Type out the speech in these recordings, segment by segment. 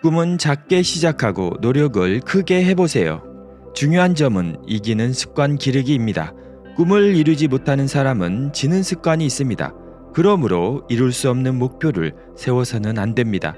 꿈은 작게 시작하고 노력을 크게 해보세요. 중요한 점은 이기는 습관 기르기입니다. 꿈을 이루지 못하는 사람은 지는 습관이 있습니다. 그러므로 이룰 수 없는 목표를 세워서는 안 됩니다.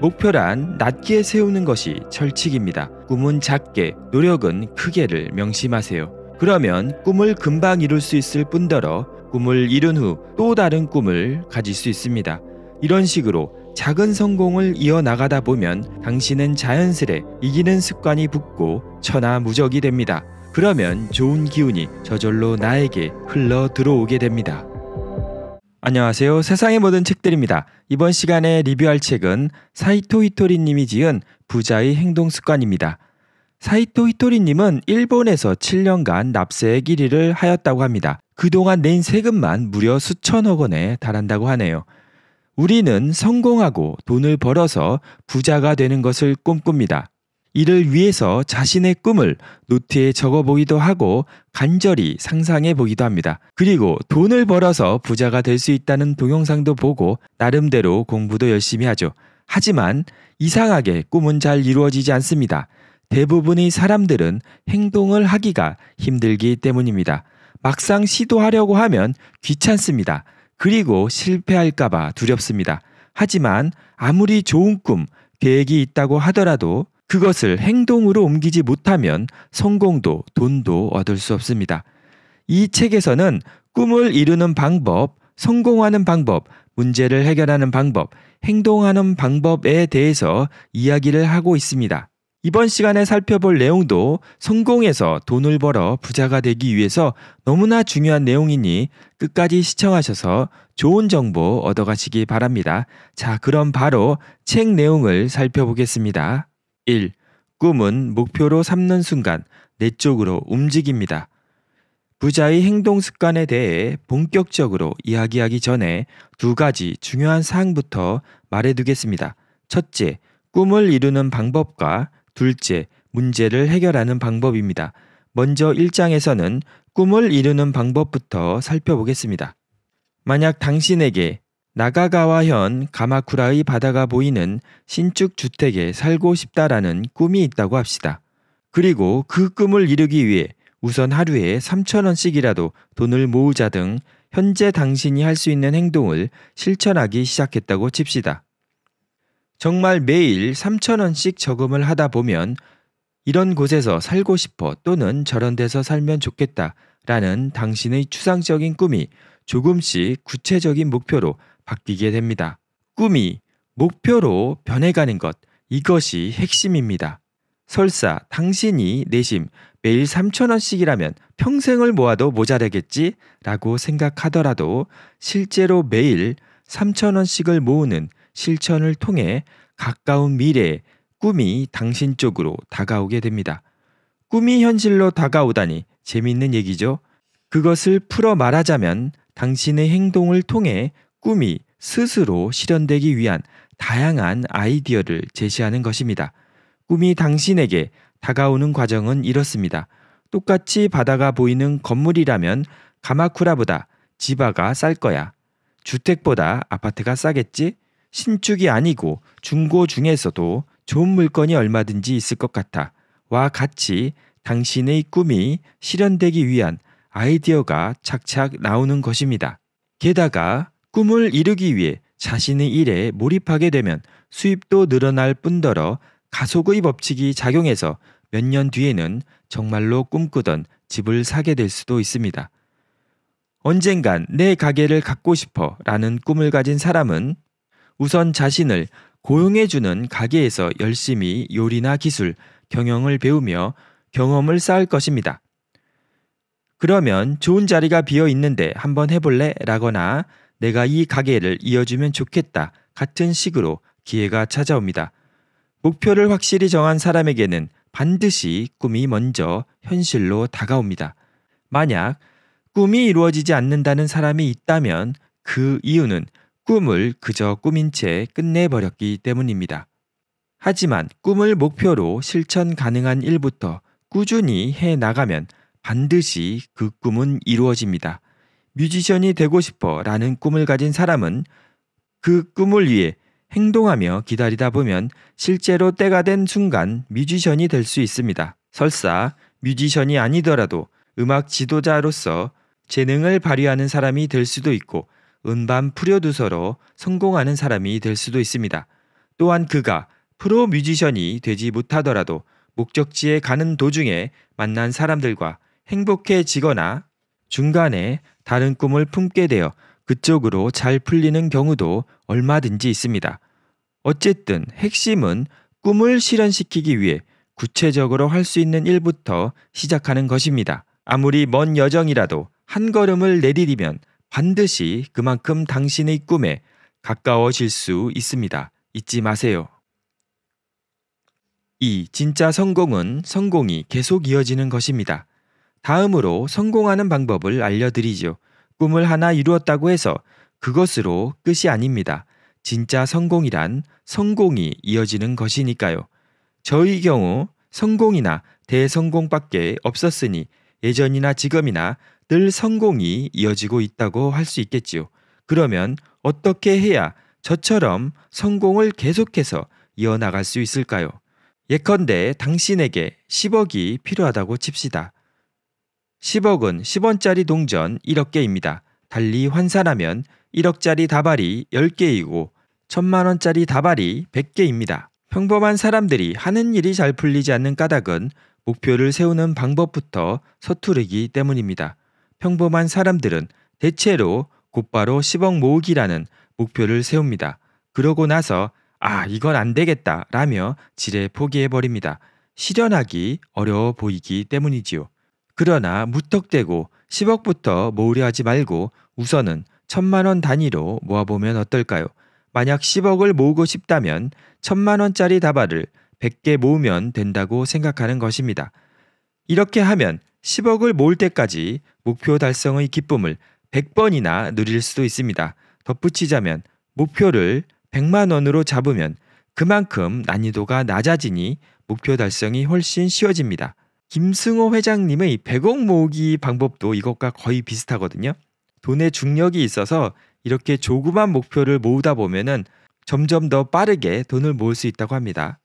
목표란 낮게 세우는 것이 철칙입니다. 꿈은 작게, 노력은 크게를 명심하세요. 그러면 꿈을 금방 이룰 수 있을 뿐더러 꿈을 이룬 후 또 다른 꿈을 가질 수 있습니다. 이런 식으로 작은 성공을 이어나가다 보면 당신은 자연스레 이기는 습관이 붙고 천하무적이 됩니다. 그러면 좋은 기운이 저절로 나에게 흘러 들어오게 됩니다. 안녕하세요. 세상의 모든 책들입니다. 이번 시간에 리뷰할 책은 사이토 히토리 님이 지은 부자의 행동 습관입니다. 사이토 히토리 님은 일본에서 7년간 납세의 1위를 하였다고 합니다. 그동안 낸 세금만 무려 수천억 원에 달한다고 하네요. 우리는 성공하고 돈을 벌어서 부자가 되는 것을 꿈꿉니다. 이를 위해서 자신의 꿈을 노트에 적어 보기도 하고 간절히 상상해 보기도 합니다. 그리고 돈을 벌어서 부자가 될 수 있다는 동영상도 보고 나름대로 공부도 열심히 하죠. 하지만 이상하게 꿈은 잘 이루어지지 않습니다. 대부분의 사람들은 행동을 하기가 힘들기 때문입니다. 막상 시도하려고 하면 귀찮습니다. 그리고 실패할까봐 두렵습니다. 하지만 아무리 좋은 꿈, 계획이 있다고 하더라도 그것을 행동으로 옮기지 못하면 성공도 돈도 얻을 수 없습니다. 이 책에서는 꿈을 이루는 방법, 성공하는 방법, 문제를 해결하는 방법, 행동하는 방법에 대해서 이야기를 하고 있습니다. 이번 시간에 살펴볼 내용도 성공해서 돈을 벌어 부자가 되기 위해서 너무나 중요한 내용이니 끝까지 시청하셔서 좋은 정보 얻어가시기 바랍니다. 자, 그럼 바로 책 내용을 살펴보겠습니다. 1. 꿈은 목표로 삼는 순간 내 쪽으로 움직입니다. 부자의 행동 습관에 대해 본격적으로 이야기하기 전에 두 가지 중요한 사항부터 말해두겠습니다. 첫째, 꿈을 이루는 방법과 둘째, 문제를 해결하는 방법입니다. 먼저 1장에서는 꿈을 이루는 방법부터 살펴보겠습니다. 만약 당신에게 나가가와현 가마쿠라의 바다가 보이는 신축 주택에 살고 싶다라는 꿈이 있다고 합시다. 그리고 그 꿈을 이루기 위해 우선 하루에 3천원씩이라도 돈을 모으자 등 현재 당신이 할 수 있는 행동을 실천하기 시작했다고 칩시다. 정말 매일 3천원씩 저금을 하다 보면 이런 곳에서 살고 싶어 또는 저런 데서 살면 좋겠다 라는 당신의 추상적인 꿈이 조금씩 구체적인 목표로 바뀌게 됩니다. 꿈이 목표로 변해가는 것, 이것이 핵심입니다. 설사 당신이 내심 매일 3천원씩이라면 평생을 모아도 모자라겠지? 라고 생각하더라도 실제로 매일 3천원씩을 모으는 실천을 통해 가까운 미래에 꿈이 당신 쪽으로 다가오게 됩니다. 꿈이 현실로 다가오다니 재밌는 얘기죠. 그것을 풀어 말하자면 당신의 행동을 통해 꿈이 스스로 실현되기 위한 다양한 아이디어를 제시하는 것입니다. 꿈이 당신에게 다가오는 과정은 이렇습니다. 똑같이 바다가 보이는 건물이라면 가마쿠라보다 지바가 쌀 거야. 주택보다 아파트가 싸겠지? 신축이 아니고 중고 중에서도 좋은 물건이 얼마든지 있을 것 같아. 와 같이 당신의 꿈이 실현되기 위한 아이디어가 착착 나오는 것입니다. 게다가 꿈을 이루기 위해 자신의 일에 몰입하게 되면 수입도 늘어날 뿐더러 가속의 법칙이 작용해서 몇 년 뒤에는 정말로 꿈꾸던 집을 사게 될 수도 있습니다. 언젠간 내 가게를 갖고 싶어 라는 꿈을 가진 사람은 우선 자신을 고용해주는 가게에서 열심히 요리나 기술, 경영을 배우며 경험을 쌓을 것입니다. 그러면 좋은 자리가 비어 있는데 한번 해볼래? 라거나 내가 이 가게를 이어주면 좋겠다. 같은 식으로 기회가 찾아옵니다. 목표를 확실히 정한 사람에게는 반드시 꿈이 먼저 현실로 다가옵니다. 만약 꿈이 이루어지지 않는다는 사람이 있다면 그 이유는 꿈을 그저 꿈인 채 끝내버렸기 때문입니다. 하지만 꿈을 목표로 실천 가능한 일부터 꾸준히 해 나가면 반드시 그 꿈은 이루어집니다. 뮤지션이 되고 싶어 라는 꿈을 가진 사람은 그 꿈을 위해 행동하며 기다리다 보면 실제로 때가 된 순간 뮤지션이 될 수 있습니다. 설사 뮤지션이 아니더라도 음악 지도자로서 재능을 발휘하는 사람이 될 수도 있고 음반 프로듀서로 성공하는 사람이 될 수도 있습니다. 또한 그가 프로 뮤지션이 되지 못하더라도 목적지에 가는 도중에 만난 사람들과 행복해지거나 중간에 다른 꿈을 품게 되어 그쪽으로 잘 풀리는 경우도 얼마든지 있습니다. 어쨌든 핵심은 꿈을 실현시키기 위해 구체적으로 할 수 있는 일부터 시작하는 것입니다. 아무리 먼 여정이라도 한 걸음을 내디디면 반드시 그만큼 당신의 꿈에 가까워질 수 있습니다. 잊지 마세요. 2. 진짜 성공은 성공이 계속 이어지는 것입니다. 다음으로 성공하는 방법을 알려드리죠. 꿈을 하나 이루었다고 해서 그것으로 끝이 아닙니다. 진짜 성공이란 성공이 이어지는 것이니까요. 저희 경우 성공이나 대성공밖에 없었으니 예전이나 지금이나 늘 성공이 이어지고 있다고 할 수 있겠지요. 그러면 어떻게 해야 저처럼 성공을 계속해서 이어나갈 수 있을까요? 예컨대 당신에게 10억이 필요하다고 칩시다. 10억은 10원짜리 동전 1억개입니다. 달리 환산하면 1억짜리 다발이 10개이고 1000만원짜리 다발이 100개입니다. 평범한 사람들이 하는 일이 잘 풀리지 않는 까닭은 목표를 세우는 방법부터 서투르기 때문입니다. 평범한 사람들은 대체로 곧바로 10억 모으기라는 목표를 세웁니다. 그러고 나서 아, 이건 안 되겠다 라며 지레 포기해버립니다. 실현하기 어려워 보이기 때문이지요. 그러나 무턱대고 10억부터 모으려 하지 말고 우선은 천만원 단위로 모아보면 어떨까요? 만약 10억을 모으고 싶다면 천만원짜리 다발을 100개 모으면 된다고 생각하는 것입니다. 이렇게 하면 10억을 모을 때까지 목표 달성의 기쁨을 100번이나 누릴 수도 있습니다. 덧붙이자면 목표를 100만 원으로 잡으면 그만큼 난이도가 낮아지니 목표 달성이 훨씬 쉬워집니다. 김승호 회장님의 100억 모으기 방법도 이것과 거의 비슷하거든요. 돈의 중력이 있어서 이렇게 조그만 목표를 모으다 보면은 점점 더 빠르게 돈을 모을 수 있다고 합니다.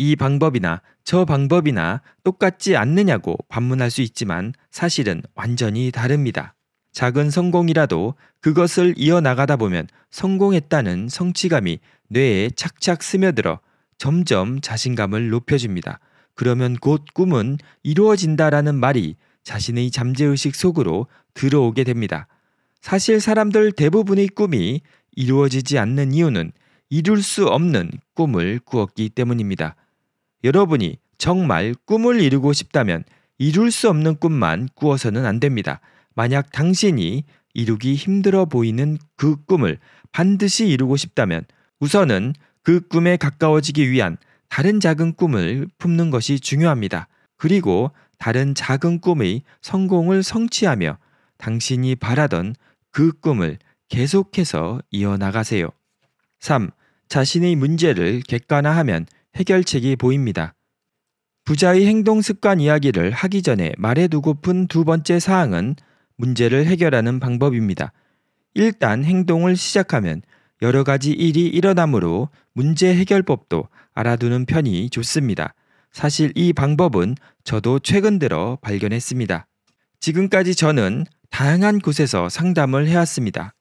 이 방법이나 저 방법이나 똑같지 않느냐고 반문할 수 있지만 사실은 완전히 다릅니다. 작은 성공이라도 그것을 이어나가다 보면 성공했다는 성취감이 뇌에 착착 스며들어 점점 자신감을 높여줍니다. 그러면 곧 꿈은 이루어진다라는 말이 자신의 잠재의식 속으로 들어오게 됩니다. 사실 사람들 대부분의 꿈이 이루어지지 않는 이유는 이룰 수 없는 꿈을 꾸었기 때문입니다. 여러분이 정말 꿈을 이루고 싶다면 이룰 수 없는 꿈만 꾸어서는 안 됩니다. 만약 당신이 이루기 힘들어 보이는 그 꿈을 반드시 이루고 싶다면 우선은 그 꿈에 가까워지기 위한 다른 작은 꿈을 품는 것이 중요합니다. 그리고 다른 작은 꿈의 성공을 성취하며 당신이 바라던 그 꿈을 계속해서 이어나가세요. 3. 자신의 문제를 객관화하면 해결책이 보입니다. 부자의 행동 습관 이야기를 하기 전에 말해두고픈 두 번째 사항은 문제를 해결하는 방법입니다. 일단 행동을 시작하면 여러 가지 일이 일어나므로 문제 해결법도 알아두는 편이 좋습니다. 사실 이 방법은 저도 최근 들어 발견했습니다. 지금까지 저는 다양한 곳에서 상담을 해왔습니다.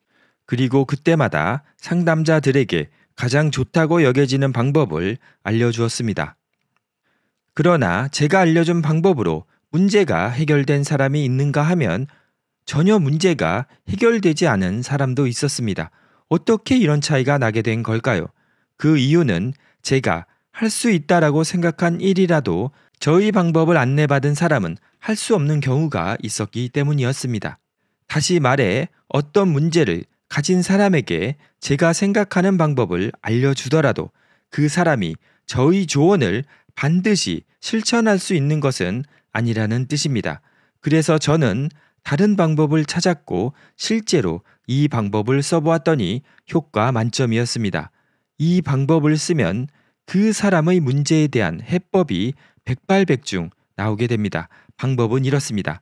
그리고 그때마다 상담자들에게 가장 좋다고 여겨지는 방법을 알려주었습니다. 그러나 제가 알려준 방법으로 문제가 해결된 사람이 있는가 하면 전혀 문제가 해결되지 않은 사람도 있었습니다. 어떻게 이런 차이가 나게 된 걸까요? 그 이유는 제가 할 수 있다라고 생각한 일이라도 저희 방법을 안내받은 사람은 할 수 없는 경우가 있었기 때문이었습니다. 다시 말해 어떤 문제를 가진 사람에게 제가 생각하는 방법을 알려주더라도 그 사람이 저의 조언을 반드시 실천할 수 있는 것은 아니라는 뜻입니다. 그래서 저는 다른 방법을 찾았고 실제로 이 방법을 써보았더니 효과 만점이었습니다. 이 방법을 쓰면 그 사람의 문제에 대한 해법이 백발백중 나오게 됩니다. 방법은 이렇습니다.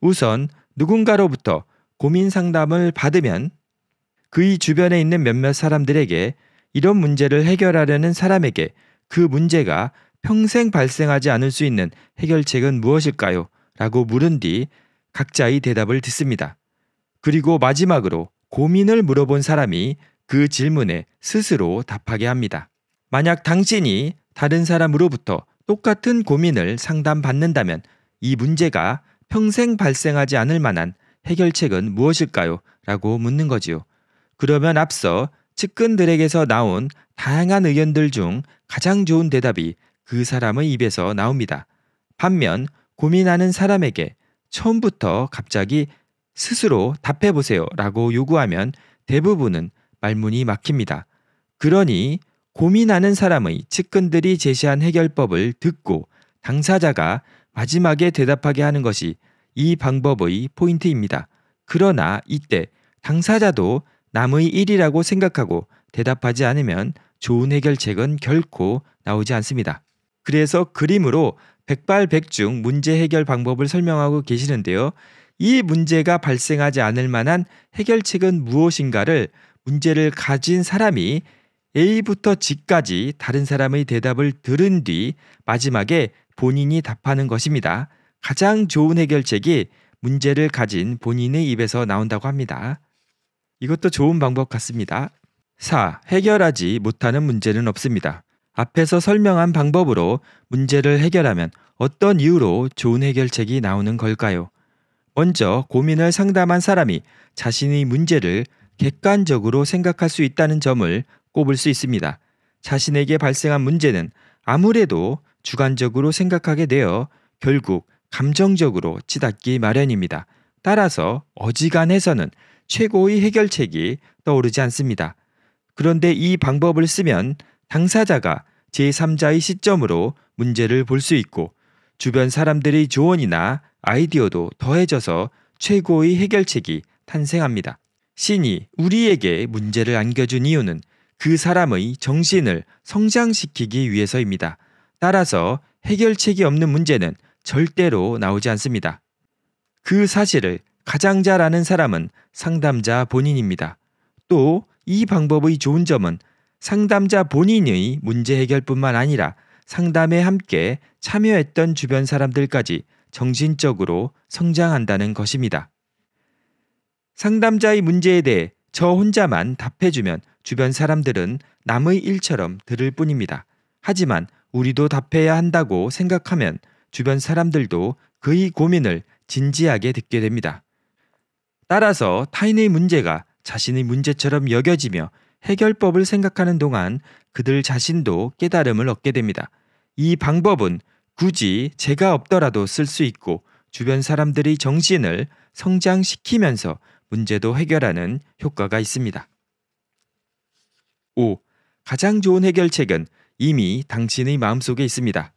우선 누군가로부터 고민 상담을 받으면 그의 주변에 있는 몇몇 사람들에게 이런 문제를 해결하려는 사람에게 그 문제가 평생 발생하지 않을 수 있는 해결책은 무엇일까요? 라고 물은 뒤 각자의 대답을 듣습니다. 그리고 마지막으로 고민을 물어본 사람이 그 질문에 스스로 답하게 합니다. 만약 당신이 다른 사람으로부터 똑같은 고민을 상담받는다면 이 문제가 평생 발생하지 않을 만한 해결책은 무엇일까요? 라고 묻는 거지요. 그러면 앞서 측근들에게서 나온 다양한 의견들 중 가장 좋은 대답이 그 사람의 입에서 나옵니다. 반면 고민하는 사람에게 처음부터 갑자기 스스로 답해보세요 라고 요구하면 대부분은 말문이 막힙니다. 그러니 고민하는 사람의 측근들이 제시한 해결법을 듣고 당사자가 마지막에 대답하게 하는 것이 이 방법의 포인트입니다. 그러나 이때 당사자도 남의 일이라고 생각하고 대답하지 않으면 좋은 해결책은 결코 나오지 않습니다. 그래서 그림으로 백발백중 문제 해결 방법을 설명하고 계시는데요. 이 문제가 발생하지 않을 만한 해결책은 무엇인가를 문제를 가진 사람이 A부터 G까지 다른 사람의 대답을 들은 뒤 마지막에 본인이 답하는 것입니다. 가장 좋은 해결책이 문제를 가진 본인의 입에서 나온다고 합니다. 이것도 좋은 방법 같습니다. 4. 해결하지 못하는 문제는 없습니다. 앞에서 설명한 방법으로 문제를 해결하면 어떤 이유로 좋은 해결책이 나오는 걸까요? 먼저 고민을 상담한 사람이 자신의 문제를 객관적으로 생각할 수 있다는 점을 꼽을 수 있습니다. 자신에게 발생한 문제는 아무래도 주관적으로 생각하게 되어 결국 감정적으로 치닫기 마련입니다. 따라서 어지간해서는 최고의 해결책이 떠오르지 않습니다. 그런데 이 방법을 쓰면 당사자가 제3자의 시점으로 문제를 볼 수 있고 주변 사람들의 조언이나 아이디어도 더해져서 최고의 해결책이 탄생합니다. 신이 우리에게 문제를 안겨준 이유는 그 사람의 정신을 성장시키기 위해서입니다. 따라서 해결책이 없는 문제는 절대로 나오지 않습니다. 그 사실을 가장잘라는 사람은 상담자 본인입니다. 또 이 방법의 좋은 점은 상담자 본인의 문제 해결뿐만 아니라 상담에 함께 참여했던 주변 사람들까지 정신적으로 성장한다는 것입니다. 상담자의 문제에 대해 저 혼자만 답해주면 주변 사람들은 남의 일처럼 들을 뿐입니다. 하지만 우리도 답해야 한다고 생각하면 주변 사람들도 그의 고민을 진지하게 듣게 됩니다. 따라서 타인의 문제가 자신의 문제처럼 여겨지며 해결법을 생각하는 동안 그들 자신도 깨달음을 얻게 됩니다. 이 방법은 굳이 제가 없더라도 쓸 수 있고 주변 사람들이 정신을 성장시키면서 문제도 해결하는 효과가 있습니다. 5. 가장 좋은 해결책은 이미 당신의 마음속에 있습니다.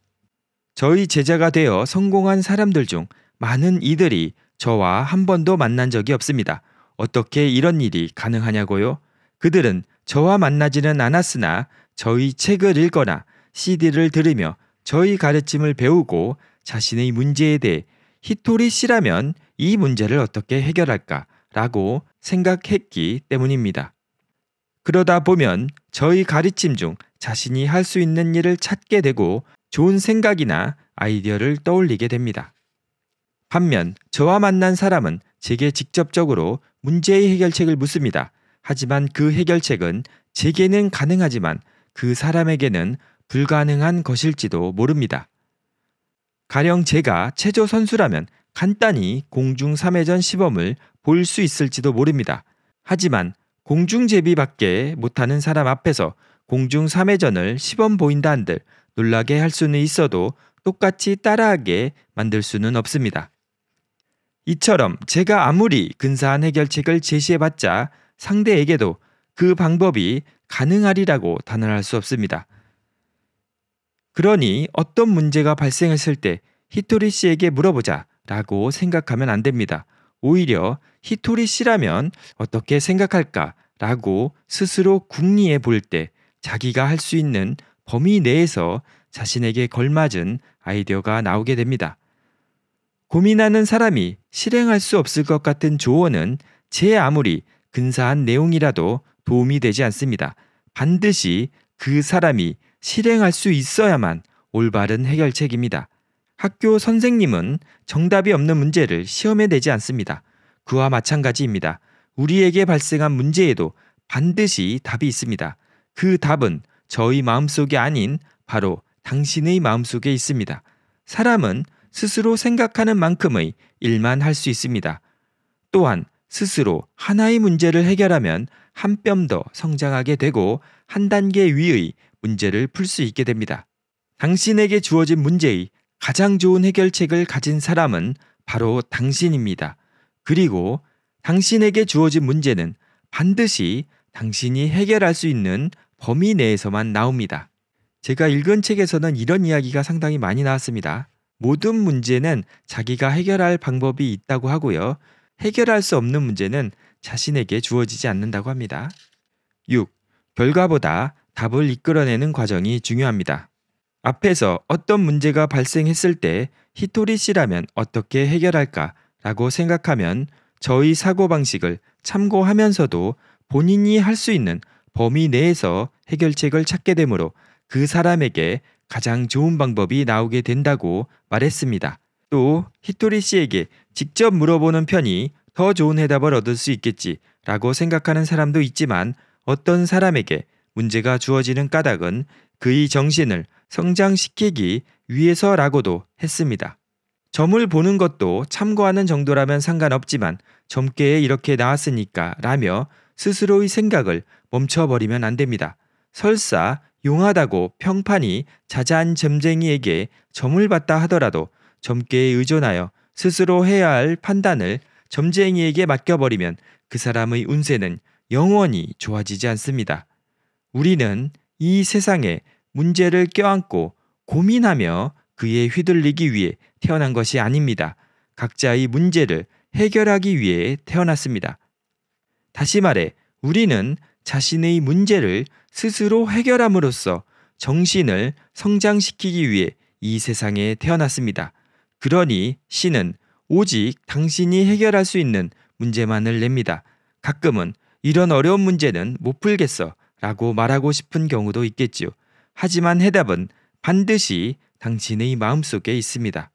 저희 제자가 되어 성공한 사람들 중 많은 이들이 저와 한 번도 만난 적이 없습니다. 어떻게 이런 일이 가능하냐고요? 그들은 저와 만나지는 않았으나 저희 책을 읽거나 CD를 들으며 저희 가르침을 배우고 자신의 문제에 대해 히토리 씨라면 이 문제를 어떻게 해결할까 라고 생각했기 때문입니다. 그러다 보면 저희 가르침 중 자신이 할 수 있는 일을 찾게 되고 좋은 생각이나 아이디어를 떠올리게 됩니다. 반면 저와 만난 사람은 제게 직접적으로 문제의 해결책을 묻습니다. 하지만 그 해결책은 제게는 가능하지만 그 사람에게는 불가능한 것일지도 모릅니다. 가령 제가 체조 선수라면 간단히 공중 3회전 시범을 볼 수 있을지도 모릅니다. 하지만 공중제비밖에 못하는 사람 앞에서 공중 3회전을 시범 보인다 한들 놀라게 할 수는 있어도 똑같이 따라하게 만들 수는 없습니다. 이처럼 제가 아무리 근사한 해결책을 제시해봤자 상대에게도 그 방법이 가능하리라고 단언할 수 없습니다. 그러니 어떤 문제가 발생했을 때 히토리 씨에게 물어보자 라고 생각하면 안 됩니다. 오히려 히토리 씨라면 어떻게 생각할까 라고 스스로 궁리해 볼 때 자기가 할 수 있는 범위 내에서 자신에게 걸맞은 아이디어가 나오게 됩니다. 고민하는 사람이 실행할 수 없을 것 같은 조언은 제 아무리 근사한 내용이라도 도움이 되지 않습니다. 반드시 그 사람이 실행할 수 있어야만 올바른 해결책입니다. 학교 선생님은 정답이 없는 문제를 시험에 내지 않습니다. 그와 마찬가지입니다. 우리에게 발생한 문제에도 반드시 답이 있습니다. 그 답은 저희 마음속이 아닌 바로 당신의 마음속에 있습니다. 사람은 스스로 생각하는 만큼의 일만 할 수 있습니다. 또한 스스로 하나의 문제를 해결하면 한 뼘 더 성장하게 되고 한 단계 위의 문제를 풀 수 있게 됩니다. 당신에게 주어진 문제의 가장 좋은 해결책을 가진 사람은 바로 당신입니다. 그리고 당신에게 주어진 문제는 반드시 당신이 해결할 수 있는 범위 내에서만 나옵니다. 제가 읽은 책에서는 이런 이야기가 상당히 많이 나왔습니다. 모든 문제는 자기가 해결할 방법이 있다고 하고요. 해결할 수 없는 문제는 자신에게 주어지지 않는다고 합니다. 6. 결과보다 답을 이끌어내는 과정이 중요합니다. 앞에서 어떤 문제가 발생했을 때 히토리 씨라면 어떻게 해결할까라고 생각하면 저희 사고방식을 참고하면서도 본인이 할 수 있는 범위 내에서 해결책을 찾게 되므로 그 사람에게 가장 좋은 방법이 나오게 된다고 말했습니다. 또 히토리 씨에게 직접 물어보는 편이 더 좋은 해답을 얻을 수 있겠지라고 생각하는 사람도 있지만 어떤 사람에게 문제가 주어지는 까닭은 그의 정신을 성장시키기 위해서라고도 했습니다. 점을 보는 것도 참고하는 정도라면 상관없지만 젊게 이렇게 나왔으니까 라며 스스로의 생각을 멈춰버리면 안 됩니다. 설사 용하다고 평판이 자자한 점쟁이에게 점을 받다 하더라도 점괘 의존하여 스스로 해야 할 판단을 점쟁이에게 맡겨버리면 그 사람의 운세는 영원히 좋아지지 않습니다. 우리는 이 세상에 문제를 껴안고 고민하며 그에 휘둘리기 위해 태어난 것이 아닙니다. 각자의 문제를 해결하기 위해 태어났습니다. 다시 말해, 우리는 자신의 문제를 스스로 해결함으로써 정신을 성장시키기 위해 이 세상에 태어났습니다. 그러니 신은 오직 당신이 해결할 수 있는 문제만을 냅니다. 가끔은 이런 어려운 문제는 못 풀겠어 라고 말하고 싶은 경우도 있겠지요. 하지만 해답은 반드시 당신의 마음속에 있습니다.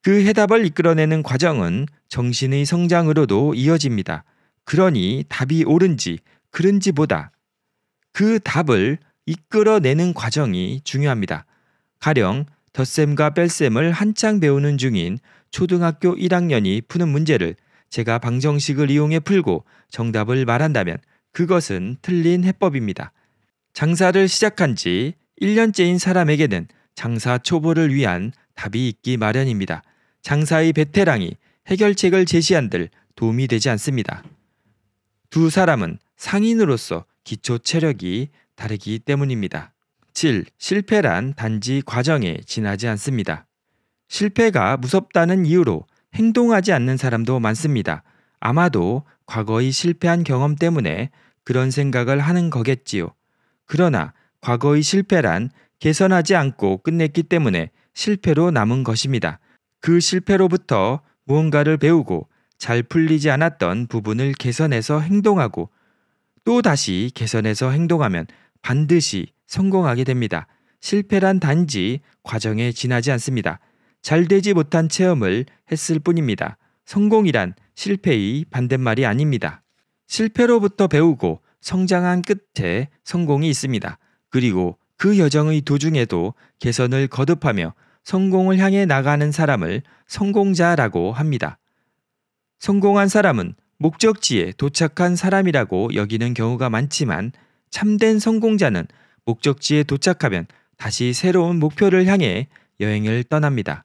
그 해답을 이끌어내는 과정은 정신의 성장으로도 이어집니다. 그러니 답이 옳은지 그런지보다 그 답을 이끌어내는 과정이 중요합니다. 가령 덧셈과 뺄셈을 한창 배우는 중인 초등학교 1학년이 푸는 문제를 제가 방정식을 이용해 풀고 정답을 말한다면 그것은 틀린 해법입니다. 장사를 시작한 지 1년째인 사람에게는 장사 초보를 위한 답이 있기 마련입니다. 장사의 베테랑이 해결책을 제시한들 도움이 되지 않습니다. 두 사람은 상인으로서 기초 체력이 다르기 때문입니다. 7. 실패란 단지 과정에 지나지 않습니다. 실패가 무섭다는 이유로 행동하지 않는 사람도 많습니다. 아마도 과거의 실패한 경험 때문에 그런 생각을 하는 거겠지요. 그러나 과거의 실패란 개선하지 않고 끝냈기 때문에 실패로 남은 것입니다. 그 실패로부터 무언가를 배우고 잘 풀리지 않았던 부분을 개선해서 행동하고 또다시 개선해서 행동하면 반드시 성공하게 됩니다. 실패란 단지 과정에 지나지 않습니다. 잘 되지 못한 체험을 했을 뿐입니다. 성공이란 실패의 반대말이 아닙니다. 실패로부터 배우고 성장한 끝에 성공이 있습니다. 그리고 그 여정의 도중에도 개선을 거듭하며 성공을 향해 나가는 사람을 성공자라고 합니다. 성공한 사람은 목적지에 도착한 사람이라고 여기는 경우가 많지만 참된 성공자는 목적지에 도착하면 다시 새로운 목표를 향해 여행을 떠납니다.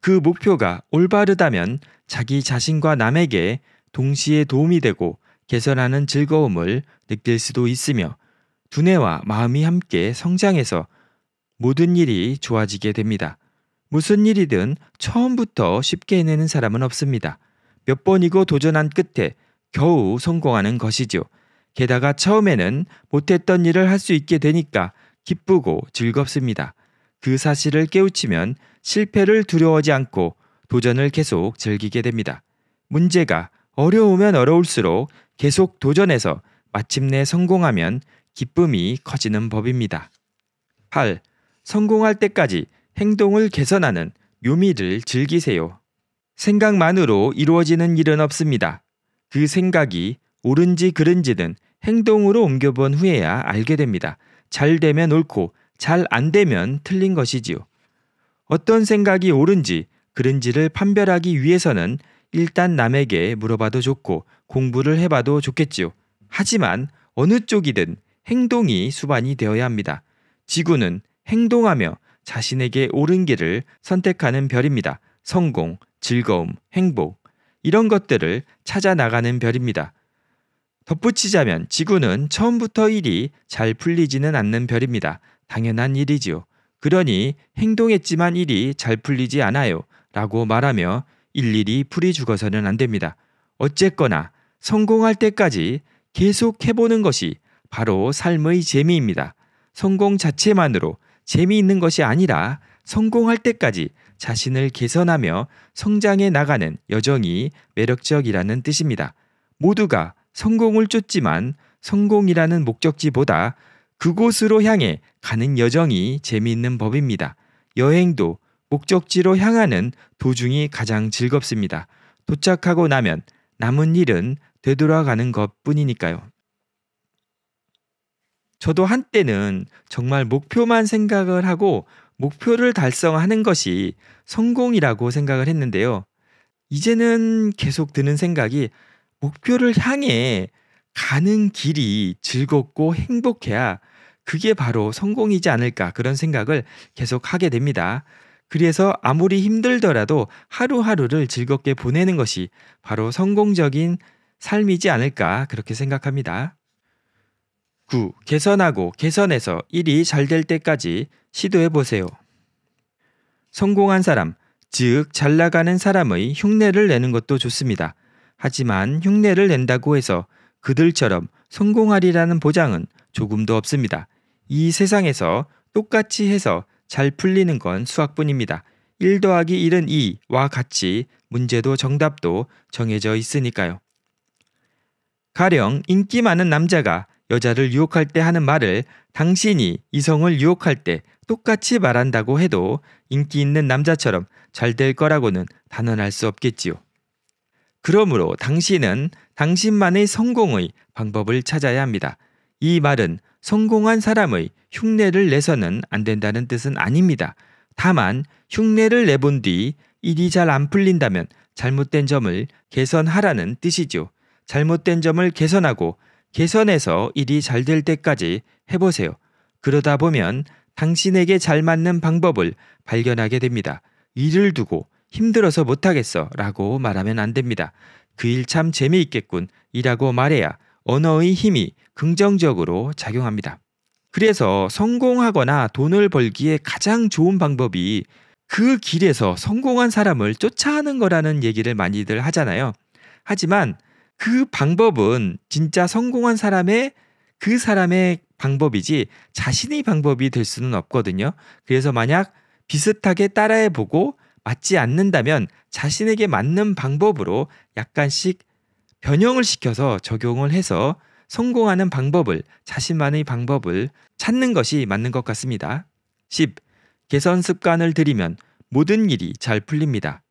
그 목표가 올바르다면 자기 자신과 남에게 동시에 도움이 되고 개선하는 즐거움을 느낄 수도 있으며 두뇌와 마음이 함께 성장해서 모든 일이 좋아지게 됩니다. 무슨 일이든 처음부터 쉽게 해내는 사람은 없습니다. 몇 번이고 도전한 끝에 겨우 성공하는 것이죠. 게다가 처음에는 못했던 일을 할 수 있게 되니까 기쁘고 즐겁습니다. 그 사실을 깨우치면 실패를 두려워하지 않고 도전을 계속 즐기게 됩니다. 문제가 어려우면 어려울수록 계속 도전해서 마침내 성공하면 기쁨이 커지는 법입니다. 8. 성공할 때까지 행동을 개선하는 묘미를 즐기세요. 생각만으로 이루어지는 일은 없습니다. 그 생각이 옳은지 그른지는 행동으로 옮겨본 후에야 알게 됩니다. 잘 되면 옳고 잘 안 되면 틀린 것이지요. 어떤 생각이 옳은지 그른지를 판별하기 위해서는 일단 남에게 물어봐도 좋고 공부를 해봐도 좋겠지요. 하지만 어느 쪽이든 행동이 수반이 되어야 합니다. 지구는 행동하며 자신에게 옳은 길을 선택하는 별입니다. 성공, 즐거움, 행복, 이런 것들을 찾아 나가는 별입니다. 덧붙이자면 지구는 처음부터 일이 잘 풀리지는 않는 별입니다. 당연한 일이지요. 그러니 행동했지만 일이 잘 풀리지 않아요. 라고 말하며 일일이 풀이 죽어서는 안 됩니다. 어쨌거나 성공할 때까지 계속 해보는 것이 바로 삶의 재미입니다. 성공 자체만으로 재미있는 것이 아니라 성공할 때까지 자신을 개선하며 성장해 나가는 여정이 매력적이라는 뜻입니다. 모두가 성공을 쫓지만 성공이라는 목적지보다 그곳으로 향해 가는 여정이 재미있는 법입니다. 여행도 목적지로 향하는 도중이 가장 즐겁습니다. 도착하고 나면 남은 일은 되돌아가는 것 뿐이니까요. 저도 한때는 정말 목표만 생각을 하고 목표를 달성하는 것이 성공이라고 생각을 했는데요. 이제는 계속 드는 생각이 목표를 향해 가는 길이 즐겁고 행복해야 그게 바로 성공이지 않을까 그런 생각을 계속 하게 됩니다. 그래서 아무리 힘들더라도 하루하루를 즐겁게 보내는 것이 바로 성공적인 삶이지 않을까 그렇게 생각합니다. 9. 개선하고 개선해서 일이 잘 될 때까지 시도해 보세요. 성공한 사람, 즉 잘 나가는 사람의 흉내를 내는 것도 좋습니다. 하지만 흉내를 낸다고 해서 그들처럼 성공하리라는 보장은 조금도 없습니다. 이 세상에서 똑같이 해서 잘 풀리는 건 수학뿐입니다. 1 더하기 1은 2와 같이 문제도 정답도 정해져 있으니까요. 가령 인기 많은 남자가 여자를 유혹할 때 하는 말을 당신이 이성을 유혹할 때 똑같이 말한다고 해도 인기 있는 남자처럼 잘 될 거라고는 단언할 수 없겠지요. 그러므로 당신은 당신만의 성공의 방법을 찾아야 합니다. 이 말은 성공한 사람의 흉내를 내서는 안 된다는 뜻은 아닙니다. 다만 흉내를 내본 뒤 일이 잘 안 풀린다면 잘못된 점을 개선하라는 뜻이죠. 잘못된 점을 개선하고 개선해서 일이 잘 될 때까지 해보세요. 그러다 보면 당신에게 잘 맞는 방법을 발견하게 됩니다. 일을 두고 힘들어서 못하겠어 라고 말하면 안 됩니다. 그 일 참 재미있겠군 이라고 말해야 언어의 힘이 긍정적으로 작용합니다. 그래서 성공하거나 돈을 벌기에 가장 좋은 방법이 그 길에서 성공한 사람을 쫓아하는 거라는 얘기를 많이들 하잖아요. 하지만 그 방법은 진짜 성공한 사람의 그 사람의 방법이지 자신의 방법이 될 수는 없거든요. 그래서 만약 비슷하게 따라해 보고 맞지 않는다면 자신에게 맞는 방법으로 약간씩 변형을 시켜서 적용을 해서 성공하는 방법을 자신만의 방법을 찾는 것이 맞는 것 같습니다. 10. 개선 습관을 들이면 모든 일이 잘 풀립니다.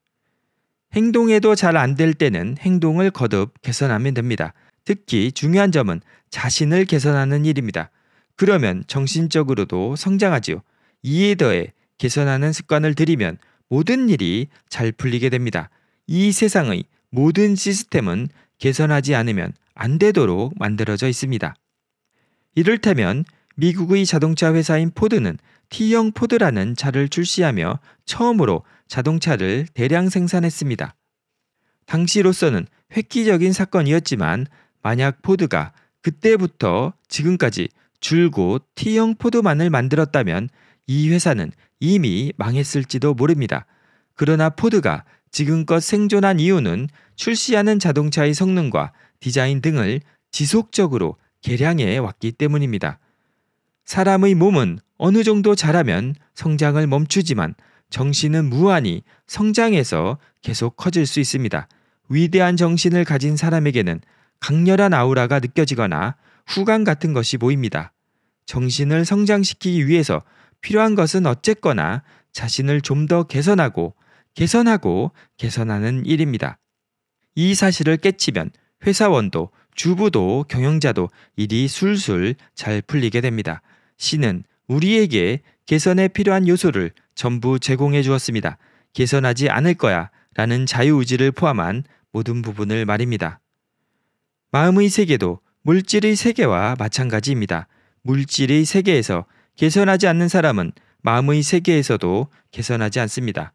행동에도 잘 안 될 때는 행동을 거듭 개선하면 됩니다. 특히 중요한 점은 자신을 개선하는 일입니다. 그러면 정신적으로도 성장하지요. 이에 더해 개선하는 습관을 들이면 모든 일이 잘 풀리게 됩니다. 이 세상의 모든 시스템은 개선하지 않으면 안 되도록 만들어져 있습니다. 이를테면 미국의 자동차 회사인 포드는 T형 포드라는 차를 출시하며 처음으로 자동차를 대량 생산했습니다. 당시로서는 획기적인 사건이었지만 만약 포드가 그때부터 지금까지 줄곧 T형 포드만을 만들었다면 이 회사는 이미 망했을지도 모릅니다. 그러나 포드가 지금껏 생존한 이유는 출시하는 자동차의 성능과 디자인 등을 지속적으로 개량해 왔기 때문입니다. 사람의 몸은 어느 정도 자라면 성장을 멈추지만 정신은 무한히 성장해서 계속 커질 수 있습니다. 위대한 정신을 가진 사람에게는 강렬한 아우라가 느껴지거나 후광 같은 것이 보입니다. 정신을 성장시키기 위해서 필요한 것은 어쨌거나 자신을 좀 더 개선하고 개선하고 개선하는 일입니다. 이 사실을 깨치면 회사원도 주부도 경영자도 일이 술술 잘 풀리게 됩니다. 신은 우리에게 개선에 필요한 요소를 전부 제공해 주었습니다. 개선하지 않을 거야 라는 자유의지를 포함한 모든 부분을 말입니다. 마음의 세계도 물질의 세계와 마찬가지입니다. 물질의 세계에서 개선하지 않는 사람은 마음의 세계에서도 개선하지 않습니다.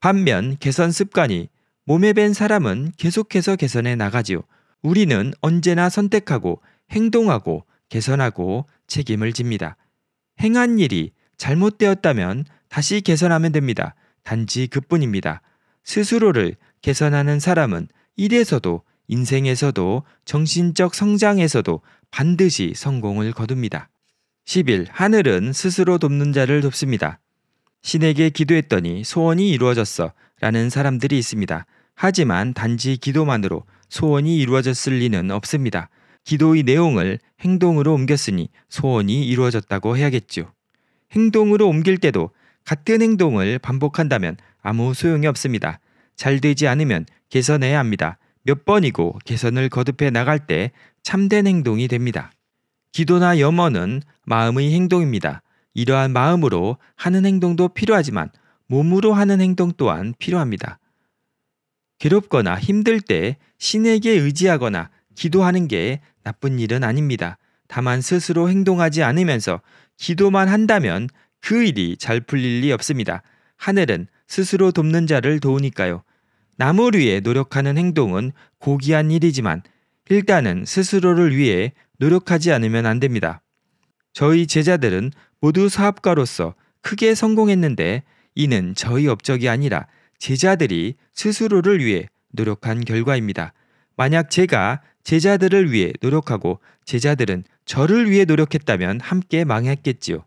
반면 개선 습관이 몸에 밴 사람은 계속해서 개선해 나가지요. 우리는 언제나 선택하고 행동하고 개선하고 책임을 집니다. 행한 일이 잘못되었다면 다시 개선하면 됩니다. 단지 그뿐입니다. 스스로를 개선하는 사람은 일에서도 인생에서도 정신적 성장에서도 반드시 성공을 거둡니다. 10일 하늘은 스스로 돕는 자를 돕습니다. 신에게 기도했더니 소원이 이루어졌어 라는 사람들이 있습니다. 하지만 단지 기도만으로 소원이 이루어졌을 리는 없습니다. 기도의 내용을 행동으로 옮겼으니 소원이 이루어졌다고 해야겠죠. 행동으로 옮길 때도 같은 행동을 반복한다면 아무 소용이 없습니다. 잘 되지 않으면 개선해야 합니다. 몇 번이고 개선을 거듭해 나갈 때 참된 행동이 됩니다. 기도나 염원은 마음의 행동입니다. 이러한 마음으로 하는 행동도 필요하지만 몸으로 하는 행동 또한 필요합니다. 괴롭거나 힘들 때 신에게 의지하거나 기도하는 게 나쁜 일은 아닙니다. 다만 스스로 행동하지 않으면서 기도만 한다면 그 일이 잘 풀릴 리 없습니다. 하늘은 스스로 돕는 자를 도우니까요. 남을 위해 노력하는 행동은 고귀한 일이지만 일단은 스스로를 위해 노력하지 않으면 안 됩니다. 저희 제자들은 모두 사업가로서 크게 성공했는데 이는 저희 업적이 아니라 제자들이 스스로를 위해 노력한 결과입니다. 만약 제가 제자들을 위해 노력하고 제자들은 저를 위해 노력했다면 함께 망했겠지요.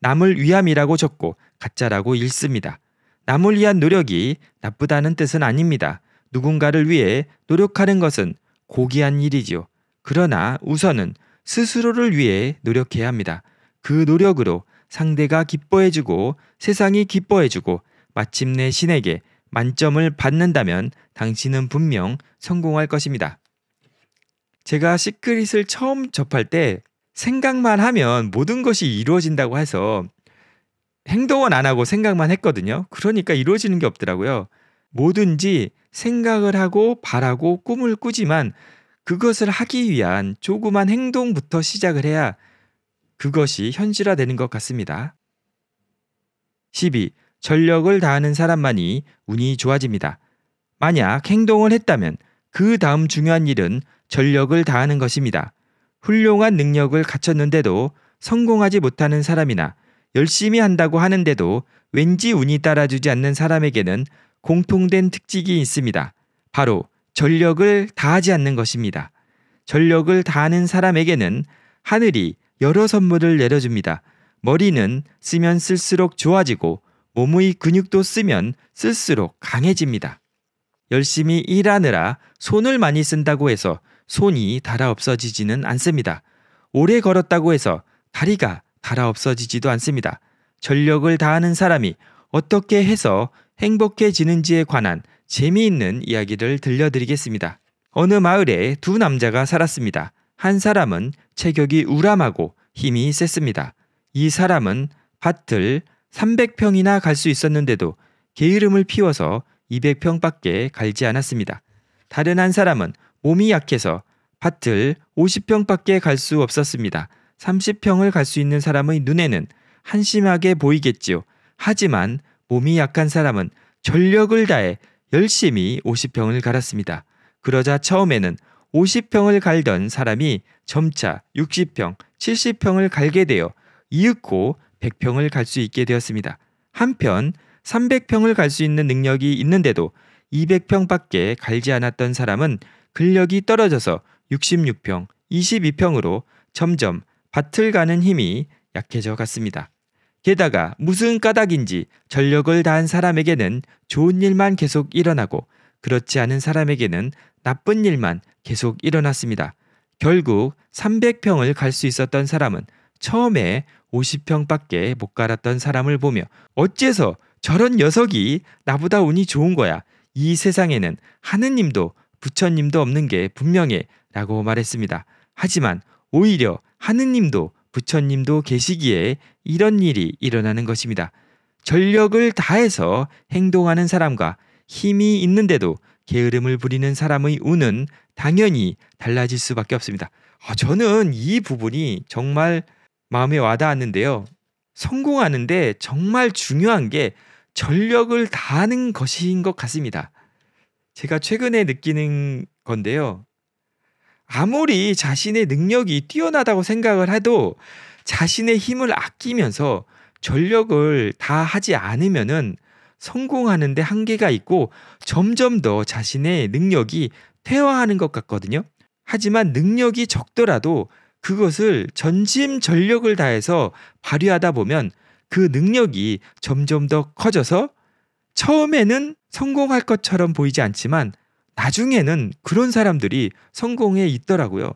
남을 위함이라고 적고 가짜라고 읽습니다. 남을 위한 노력이 나쁘다는 뜻은 아닙니다. 누군가를 위해 노력하는 것은 고귀한 일이지요. 그러나 우선은 스스로를 위해 노력해야 합니다. 그 노력으로 상대가 기뻐해주고 세상이 기뻐해주고 마침내 신에게 만점을 받는다면 당신은 분명 성공할 것입니다. 제가 시크릿을 처음 접할 때 생각만 하면 모든 것이 이루어진다고 해서 행동은 안 하고 생각만 했거든요. 그러니까 이루어지는 게 없더라고요. 뭐든지 생각을 하고 바라고 꿈을 꾸지만 그것을 하기 위한 조그만 행동부터 시작을 해야 그것이 현실화되는 것 같습니다. 12. 전력을 다하는 사람만이 운이 좋아집니다. 만약 행동을 했다면 그 다음 중요한 일은 전력을 다하는 것입니다. 훌륭한 능력을 갖췄는데도 성공하지 못하는 사람이나 열심히 한다고 하는데도 왠지 운이 따라주지 않는 사람에게는 공통된 특징이 있습니다. 바로 전력을 다하지 않는 것입니다. 전력을 다하는 사람에게는 하늘이 여러 선물을 내려줍니다. 머리는 쓰면 쓸수록 좋아지고 몸의 근육도 쓰면 쓸수록 강해집니다. 열심히 일하느라 손을 많이 쓴다고 해서 손이 달아 없어지지는 않습니다. 오래 걸었다고 해서 다리가 달아 없어지지도 않습니다. 전력을 다하는 사람이 어떻게 해서 행복해지는지에 관한 재미있는 이야기를 들려드리겠습니다. 어느 마을에 두 남자가 살았습니다. 한 사람은 체격이 우람하고 힘이 셌습니다. 이 사람은 밭을 300평이나 갈 수 있었는데도 게으름을 피워서 200평밖에 갈지 않았습니다. 다른 한 사람은 몸이 약해서 밭을 50평밖에 갈 수 없었습니다. 30평을 갈 수 있는 사람의 눈에는 한심하게 보이겠지요. 하지만 몸이 약한 사람은 전력을 다해 열심히 50평을 갈았습니다. 그러자 처음에는 50평을 갈던 사람이 점차 60평, 70평을 갈게 되어 이윽고 100평을 갈 수 있게 되었습니다. 한편 300평을 갈 수 있는 능력이 있는데도 200평밖에 갈지 않았던 사람은 근력이 떨어져서 66평, 22평으로 점점 밭을 가는 힘이 약해져 갔습니다. 게다가 무슨 까닭인지 전력을 다한 사람에게는 좋은 일만 계속 일어나고 그렇지 않은 사람에게는 나쁜 일만 계속 일어났습니다. 결국 300평을 갈 수 있었던 사람은 처음에 50평밖에 못 갈았던 사람을 보며 어째서 저런 녀석이 나보다 운이 좋은 거야. 이 세상에는 하느님도 부처님도 없는 게 분명해 라고 말했습니다. 하지만 오히려 하느님도 부처님도 계시기에 이런 일이 일어나는 것입니다. 전력을 다해서 행동하는 사람과 힘이 있는데도 게으름을 부리는 사람의 운은 당연히 달라질 수밖에 없습니다. 아, 저는 이 부분이 정말 마음에 와닿았는데요. 성공하는데 정말 중요한 게 전력을 다하는 것인 것 같습니다. 제가 최근에 느끼는 건데요. 아무리 자신의 능력이 뛰어나다고 생각을 해도 자신의 힘을 아끼면서 전력을 다 하지 않으면은 성공하는데 한계가 있고 점점 더 자신의 능력이 퇴화하는 것 같거든요. 하지만 능력이 적더라도 그것을 전심 전력을 다해서 발휘하다 보면 그 능력이 점점 더 커져서 처음에는 성공할 것처럼 보이지 않지만 나중에는 그런 사람들이 성공해 있더라고요.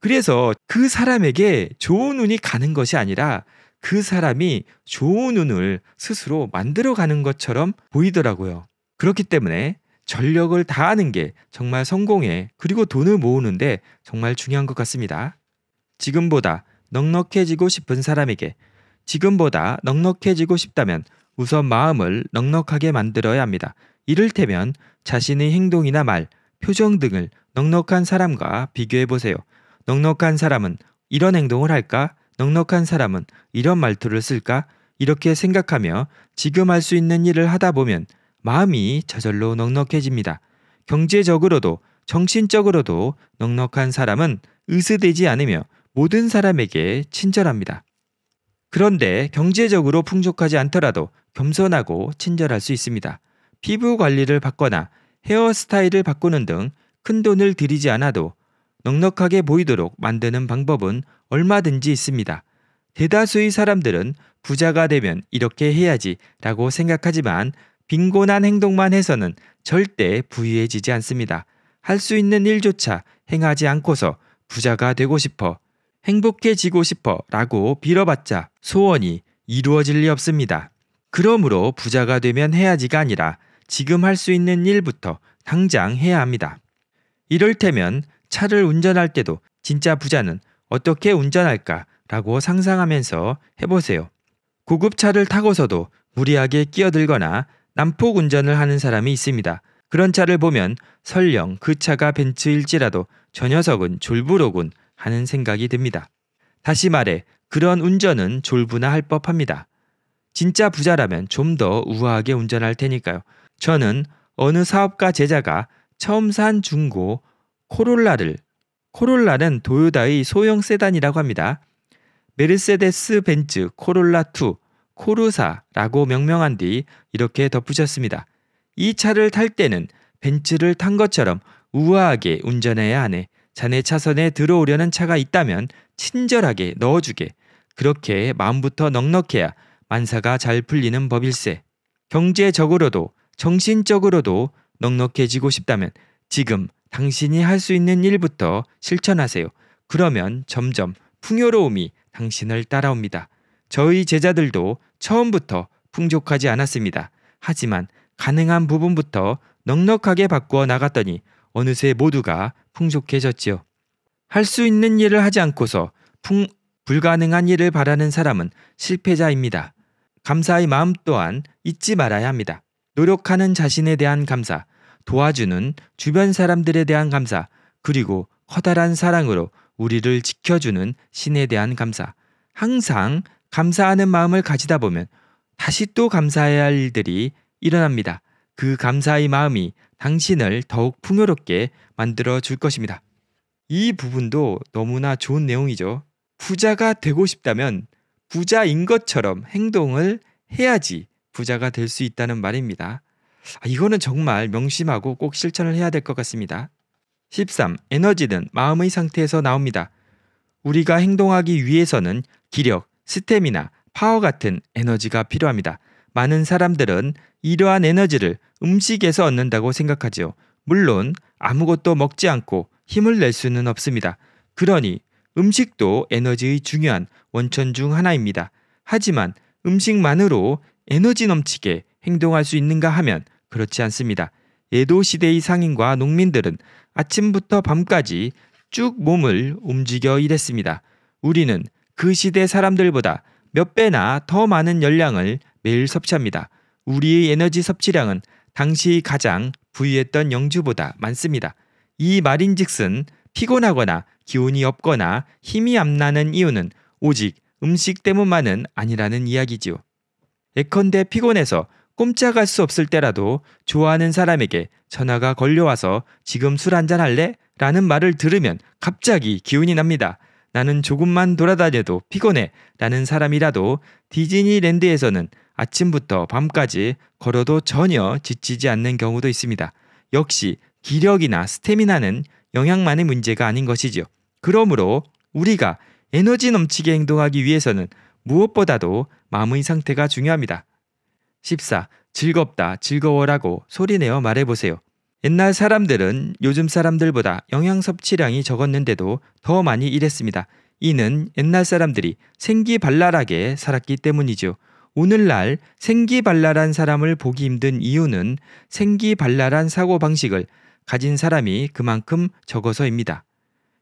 그래서 그 사람에게 좋은 운이 가는 것이 아니라 그 사람이 좋은 운을 스스로 만들어 가는 것처럼 보이더라고요. 그렇기 때문에 전력을 다하는 게 정말 성공에 그리고 돈을 모으는데 정말 중요한 것 같습니다. 지금보다 넉넉해지고 싶은 사람에게 지금보다 넉넉해지고 싶다면 우선 마음을 넉넉하게 만들어야 합니다. 이를테면 자신의 행동이나 말, 표정 등을 넉넉한 사람과 비교해 보세요. 넉넉한 사람은 이런 행동을 할까? 넉넉한 사람은 이런 말투를 쓸까? 이렇게 생각하며 지금 할 수 있는 일을 하다 보면 마음이 저절로 넉넉해집니다. 경제적으로도 정신적으로도 넉넉한 사람은 으스대지 않으며 모든 사람에게 친절합니다. 그런데 경제적으로 풍족하지 않더라도 겸손하고 친절할 수 있습니다. 피부 관리를 받거나 헤어스타일을 바꾸는 등 큰 돈을 들이지 않아도 넉넉하게 보이도록 만드는 방법은 얼마든지 있습니다. 대다수의 사람들은 부자가 되면 이렇게 해야지 라고 생각하지만 빈곤한 행동만 해서는 절대 부유해지지 않습니다. 할 수 있는 일조차 행하지 않고서 부자가 되고 싶어, 행복해지고 싶어 라고 빌어봤자 소원이 이루어질 리 없습니다. 그러므로 부자가 되면 해야지가 아니라 지금 할 수 있는 일부터 당장 해야 합니다. 이럴테면 차를 운전할 때도 진짜 부자는 어떻게 운전할까라고 상상하면서 해보세요. 고급차를 타고서도 무리하게 끼어들거나 난폭 운전을 하는 사람이 있습니다. 그런 차를 보면 설령 그 차가 벤츠일지라도 저 녀석은 졸부로군 하는 생각이 듭니다. 다시 말해, 그런 운전은 졸부나 할 법합니다. 진짜 부자라면 좀 더 우아하게 운전할 테니까요. 저는 어느 사업가 제자가 처음 산 중고 코롤라를 코롤라는 도요다의 소형 세단이라고 합니다. 메르세데스 벤츠 코롤라 2 코르사라고 명명한 뒤 이렇게 덧붙였습니다. 이 차를 탈 때는 벤츠를 탄 것처럼 우아하게 운전해야 하네. 자네 차선에 들어오려는 차가 있다면 친절하게 넣어주게. 그렇게 마음부터 넉넉해야 만사가 잘 풀리는 법일세. 경제적으로도 정신적으로도 넉넉해지고 싶다면 지금 당신이 할 수 있는 일부터 실천하세요. 그러면 점점 풍요로움이 당신을 따라옵니다. 저희 제자들도 처음부터 풍족하지 않았습니다. 하지만 가능한 부분부터 넉넉하게 바꾸어 나갔더니 어느새 모두가 풍족해졌지요. 할 수 있는 일을 하지 않고서 풍, 불가능한 일을 바라는 사람은 실패자입니다. 감사의 마음 또한 잊지 말아야 합니다. 노력하는 자신에 대한 감사, 도와주는 주변 사람들에 대한 감사, 그리고 커다란 사랑으로 우리를 지켜주는 신에 대한 감사. 항상 감사하는 마음을 가지다 보면 다시 또 감사해야 할 일들이 일어납니다. 그 감사의 마음이 당신을 더욱 풍요롭게 만들어 줄 것입니다. 이 부분도 너무나 좋은 내용이죠. 부자가 되고 싶다면 부자인 것처럼 행동을 해야지 부자가 될 수 있다는 말입니다. 아, 이거는 정말 명심하고 꼭 실천을 해야 될 것 같습니다. 13. 에너지는 마음의 상태에서 나옵니다. 우리가 행동하기 위해서는 기력, 스태미나, 파워 같은 에너지가 필요합니다. 많은 사람들은 이러한 에너지를 음식에서 얻는다고 생각하지요. 물론 아무것도 먹지 않고 힘을 낼 수는 없습니다. 그러니 음식도 에너지의 중요한 원천 중 하나입니다. 하지만 음식만으로 에너지 넘치게 행동할 수 있는가 하면 그렇지 않습니다. 예도 시대의 상인과 농민들은 아침부터 밤까지 쭉 몸을 움직여 일했습니다. 우리는 그 시대 사람들보다 몇 배나 더 많은 열량을 매일 섭취합니다. 우리의 에너지 섭취량은 당시 가장 부유했던 영주보다 많습니다. 이 말인즉슨 피곤하거나 기운이 없거나 힘이 안나는 이유는 오직 음식 때문만은 아니라는 이야기지요. 에컨대 피곤해서 꼼짝할 수 없을 때라도 좋아하는 사람에게 전화가 걸려와서 지금 술 한잔 할래? 라는 말을 들으면 갑자기 기운이 납니다. 나는 조금만 돌아다녀도 피곤해 라는 사람이라도 디즈니랜드에서는 아침부터 밤까지 걸어도 전혀 지치지 않는 경우도 있습니다. 역시 기력이나 스태미나는 영양만의 문제가 아닌 것이지요. 그러므로 우리가 에너지 넘치게 행동하기 위해서는 무엇보다도 마음의 상태가 중요합니다. 14. 즐겁다, 즐거워라고 소리내어 말해보세요. 옛날 사람들은 요즘 사람들보다 영양 섭취량이 적었는데도 더 많이 일했습니다. 이는 옛날 사람들이 생기발랄하게 살았기 때문이죠. 오늘날 생기발랄한 사람을 보기 힘든 이유는 생기발랄한 사고방식을 가진 사람이 그만큼 적어서입니다.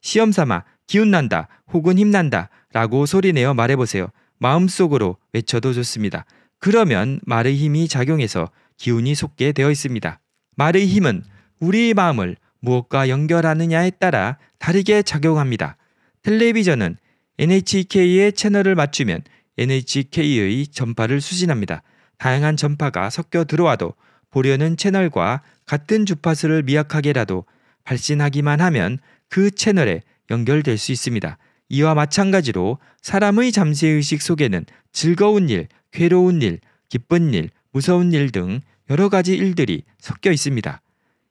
시험 삼아 기운난다 혹은 힘난다 라고 소리내어 말해보세요. 마음속으로 외쳐도 좋습니다. 그러면 말의 힘이 작용해서 기운이 속게 되어 있습니다. 말의 힘은 우리 의 마음을 무엇과 연결하느냐에 따라 다르게 작용합니다. 텔레비전은 NHK의 채널을 맞추면 NHK의 전파를 수신합니다. 다양한 전파가 섞여 들어와도 보려는 채널과 같은 주파수를 미약하게라도 발신하기만 하면 그 채널에 연결될 수 있습니다. 이와 마찬가지로 사람의 잠재의식 속에는 즐거운 일, 괴로운 일, 기쁜 일, 무서운 일 등 여러 가지 일들이 섞여 있습니다.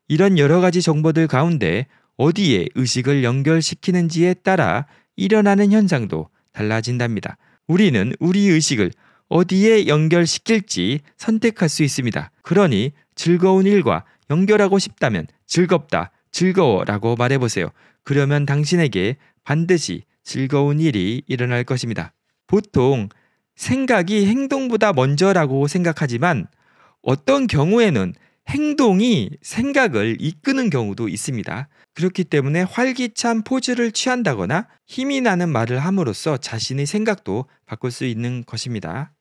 이런 여러 가지 정보들 가운데 어디에 의식을 연결시키는지에 따라 일어나는 현상도 달라진답니다. 우리는 우리 의식을 어디에 연결시킬지 선택할 수 있습니다. 그러니 즐거운 일과 연결하고 싶다면 즐겁다, 즐거워라고 말해보세요. 그러면 당신에게 반드시 즐거운 일이 일어날 것입니다. 보통 생각이 행동보다 먼저라고 생각하지만 어떤 경우에는 행동이 생각을 이끄는 경우도 있습니다. 그렇기 때문에 활기찬 포즈를 취한다거나 힘이 나는 말을 함으로써 자신의 생각도 바꿀 수 있는 것입니다.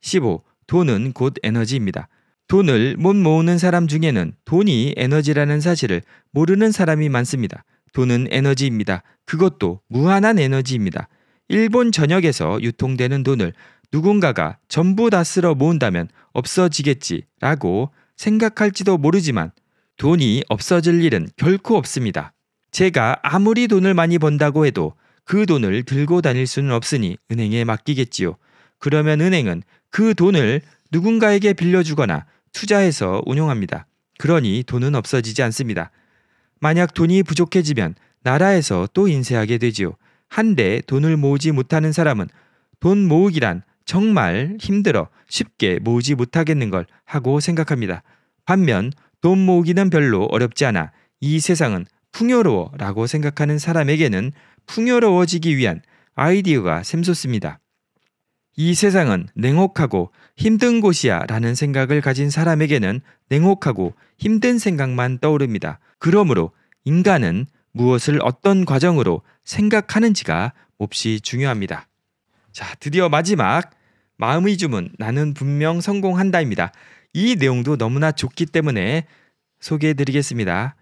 15. 돈은 곧 에너지입니다. 돈을 못 모으는 사람 중에는 돈이 에너지라는 사실을 모르는 사람이 많습니다. 돈은 에너지입니다. 그것도 무한한 에너지입니다. 일본 전역에서 유통되는 돈을 누군가가 전부 다 쓸어 모은다면 없어지겠지라고 생각할지도 모르지만 돈이 없어질 일은 결코 없습니다. 제가 아무리 돈을 많이 번다고 해도 그 돈을 들고 다닐 수는 없으니 은행에 맡기겠지요. 그러면 은행은 그 돈을 누군가에게 빌려주거나 투자해서 운용합니다. 그러니 돈은 없어지지 않습니다. 만약 돈이 부족해지면 나라에서 또 인쇄하게 되지요. 한데 돈을 모으지 못하는 사람은 돈 모으기란 정말 힘들어 쉽게 모으지 못하겠는 걸 하고 생각합니다. 반면 돈 모으기는 별로 어렵지 않아 이 세상은 풍요로워 라고 생각하는 사람에게는 풍요로워지기 위한 아이디어가 샘솟습니다. 이 세상은 냉혹하고 힘든 곳이야 라는 생각을 가진 사람에게는 냉혹하고 힘든 생각만 떠오릅니다. 그러므로 인간은 무엇을 어떤 과정으로 생각하는지가 몹시 중요합니다. 자, 드디어 마지막 마음의 주문 나는 분명 성공한다입니다. 이 내용도 너무나 좋기 때문에 소개해 드리겠습니다.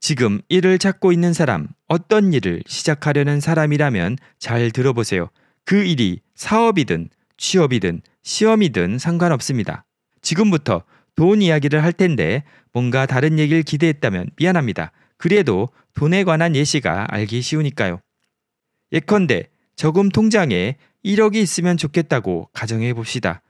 지금 일을 찾고 있는 사람, 어떤 일을 시작하려는 사람이라면 잘 들어보세요. 그 일이 사업이든 취업이든 시험이든 상관없습니다. 지금부터 돈 이야기를 할 텐데 뭔가 다른 얘기를 기대했다면 미안합니다. 그래도 돈에 관한 예시가 알기 쉬우니까요. 예컨대 저금 통장에 1억이 있으면 좋겠다고 가정해 봅시다.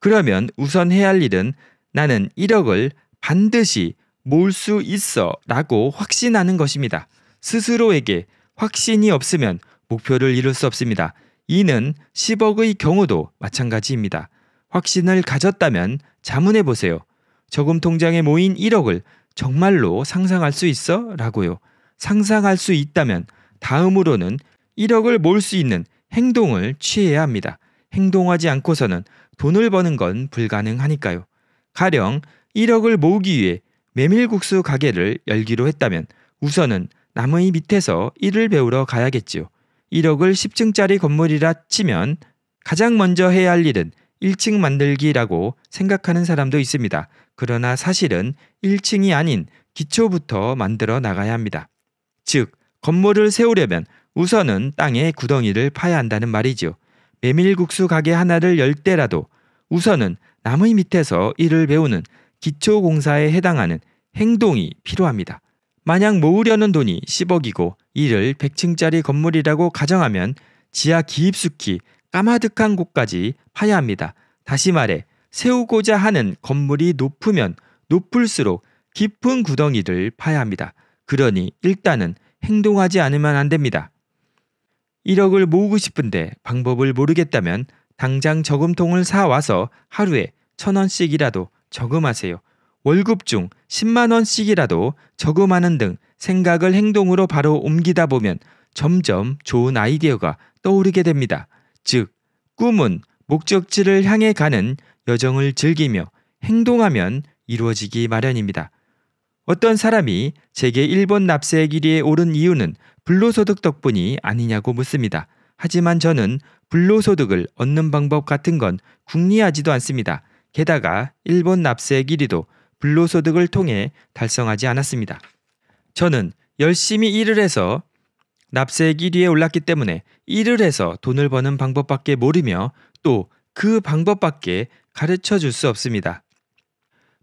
그러면 우선 해야 할 일은 나는 1억을 반드시 모을 수 있어 라고 확신하는 것입니다. 스스로에게 확신이 없으면 목표를 이룰 수 없습니다. 이는 10억의 경우도 마찬가지입니다. 확신을 가졌다면 자문해 보세요. 저금 통장에 모인 1억을 정말로 상상할 수 있어? 라고요. 상상할 수 있다면 다음으로는 1억을 모을 수 있는 행동을 취해야 합니다. 행동하지 않고서는 돈을 버는 건 불가능하니까요. 가령 1억을 모으기 위해 메밀국수 가게를 열기로 했다면 우선은 나무의 밑에서 일을 배우러 가야겠지요. 1억을 10층짜리 건물이라 치면 가장 먼저 해야 할 일은 1층 만들기라고 생각하는 사람도 있습니다. 그러나 사실은 1층이 아닌 기초부터 만들어 나가야 합니다. 즉, 건물을 세우려면 우선은 땅에 구덩이를 파야 한다는 말이죠. 메밀국수 가게 하나를 열 때라도 우선은 나무 밑에서 일을 배우는 기초공사에 해당하는 행동이 필요합니다. 만약 모으려는 돈이 10억이고 이를 100층짜리 건물이라고 가정하면 지하 깊숙히 까마득한 곳까지 파야 합니다. 다시 말해 세우고자 하는 건물이 높으면 높을수록 깊은 구덩이를 파야 합니다. 그러니 일단은 행동하지 않으면 안 됩니다. 1억을 모으고 싶은데 방법을 모르겠다면 당장 저금통을 사와서 하루에 천원씩이라도 저금하세요. 월급 중 10만 원씩이라도 저금하는 등 생각을 행동으로 바로 옮기다 보면 점점 좋은 아이디어가 떠오르게 됩니다. 즉, 꿈은 목적지를 향해 가는 여정을 즐기며 행동하면 이루어지기 마련입니다. 어떤 사람이 제게 일본 납세 길이에 오른 이유는 불로소득 덕분이 아니냐고 묻습니다. 하지만 저는 불로소득을 얻는 방법 같은 건 궁리하지도 않습니다. 게다가 일본 납세 길이도 불로소득을 통해 달성하지 않았습니다. 저는 열심히 일을 해서 납세액 1위에 올랐기 때문에 일을 해서 돈을 버는 방법밖에 모르며 또 그 방법밖에 가르쳐 줄 수 없습니다.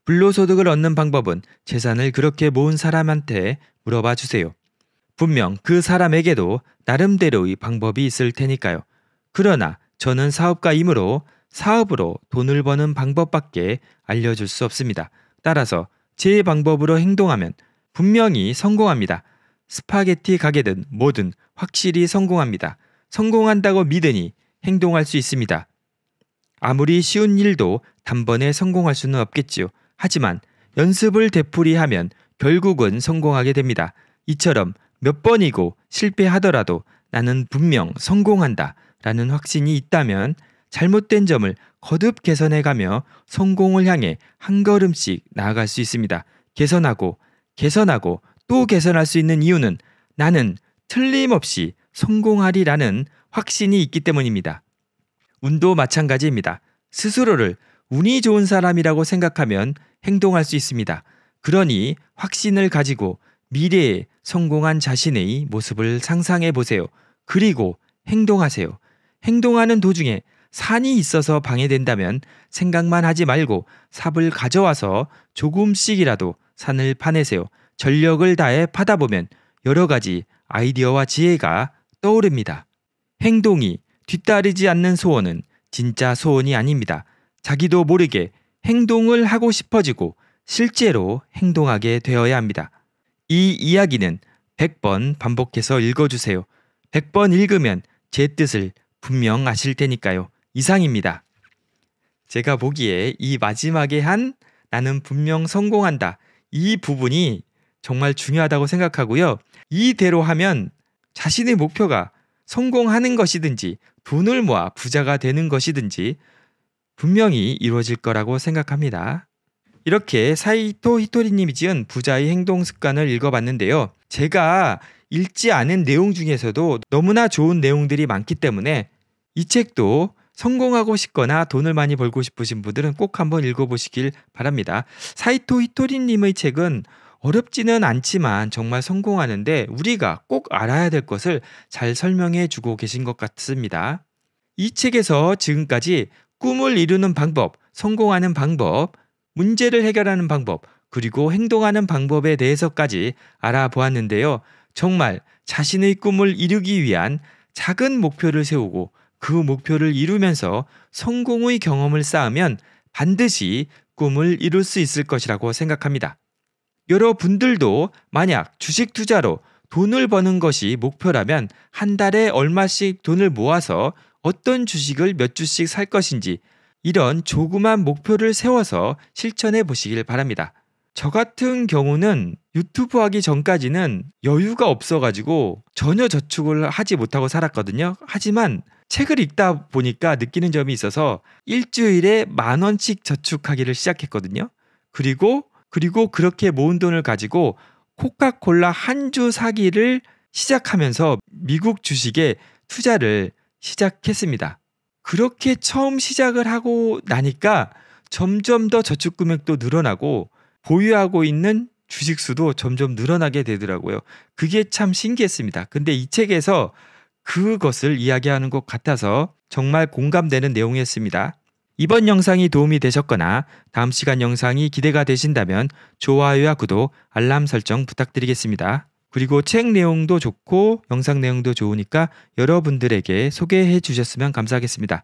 불로소득을 얻는 방법은 재산을 그렇게 모은 사람한테 물어봐 주세요. 분명 그 사람에게도 나름대로의 방법이 있을 테니까요. 그러나 저는 사업가이므로 사업으로 돈을 버는 방법밖에 알려줄 수 없습니다. 따라서 제 방법으로 행동하면 분명히 성공합니다. 스파게티 가게든 뭐든 확실히 성공합니다. 성공한다고 믿으니 행동할 수 있습니다. 아무리 쉬운 일도 단번에 성공할 수는 없겠지요. 하지만 연습을 되풀이하면 결국은 성공하게 됩니다. 이처럼 몇 번이고 실패하더라도 나는 분명 성공한다 라는 확신이 있다면 잘못된 점을 거듭 개선해 가며 성공을 향해 한 걸음씩 나아갈 수 있습니다. 개선하고 개선하고 또 개선할 수 있는 이유는 나는 틀림없이 성공하리라는 확신이 있기 때문입니다. 운도 마찬가지입니다. 스스로를 운이 좋은 사람이라고 생각하면 행동할 수 있습니다. 그러니 확신을 가지고 미래에 성공한 자신의 모습을 상상해 보세요. 그리고 행동하세요. 행동하는 도중에 산이 있어서 방해된다면 생각만 하지 말고 삽을 가져와서 조금씩이라도 산을 파내세요. 전력을 다해 파다 보면 여러 가지 아이디어와 지혜가 떠오릅니다. 행동이 뒤따르지 않는 소원은 진짜 소원이 아닙니다. 자기도 모르게 행동을 하고 싶어지고 실제로 행동하게 되어야 합니다. 이 이야기는 100번 반복해서 읽어주세요. 100번 읽으면 제 뜻을 분명 아실 테니까요. 이상입니다. 제가 보기에 이 마지막에 한 나는 분명 성공한다. 이 부분이 정말 중요하다고 생각하고요. 이대로 하면 자신의 목표가 성공하는 것이든지 돈을 모아 부자가 되는 것이든지 분명히 이루어질 거라고 생각합니다. 이렇게 사이토 히토리님이 지은 부자의 행동 습관을 읽어봤는데요. 제가 읽지 않은 내용 중에서도 너무나 좋은 내용들이 많기 때문에 이 책도 성공하고 싶거나 돈을 많이 벌고 싶으신 분들은 꼭 한번 읽어보시길 바랍니다. 사이토 히토리님의 책은 어렵지는 않지만 정말 성공하는데 우리가 꼭 알아야 될 것을 잘 설명해 주고 계신 것 같습니다. 이 책에서 지금까지 꿈을 이루는 방법, 성공하는 방법, 문제를 해결하는 방법, 그리고 행동하는 방법에 대해서까지 알아보았는데요. 정말 자신의 꿈을 이루기 위한 작은 목표를 세우고 그 목표를 이루면서 성공의 경험을 쌓으면 반드시 꿈을 이룰 수 있을 것이라고 생각합니다. 여러분들도 만약 주식 투자로 돈을 버는 것이 목표라면 한 달에 얼마씩 돈을 모아서 어떤 주식을 몇 주씩 살 것인지 이런 조그만 목표를 세워서 실천해 보시길 바랍니다. 저 같은 경우는 유튜브 하기 전까지는 여유가 없어가지고 전혀 저축을 하지 못하고 살았거든요. 하지만 책을 읽다 보니까 느끼는 점이 있어서 일주일에 만 원씩 저축하기를 시작했거든요. 그리고 그리고 그렇게 모은 돈을 가지고 코카콜라 한 주 사기를 시작하면서 미국 주식에 투자를 시작했습니다. 그렇게 처음 시작을 하고 나니까 점점 더 저축 금액도 늘어나고 보유하고 있는 주식 수도 점점 늘어나게 되더라고요. 그게 참 신기했습니다. 근데 이 책에서 그것을 이야기하는 것 같아서 정말 공감되는 내용이었습니다. 이번 영상이 도움이 되셨거나 다음 시간 영상이 기대가 되신다면 좋아요와 구독, 알람 설정 부탁드리겠습니다. 그리고 책 내용도 좋고 영상 내용도 좋으니까 여러분들에게 소개해 주셨으면 감사하겠습니다.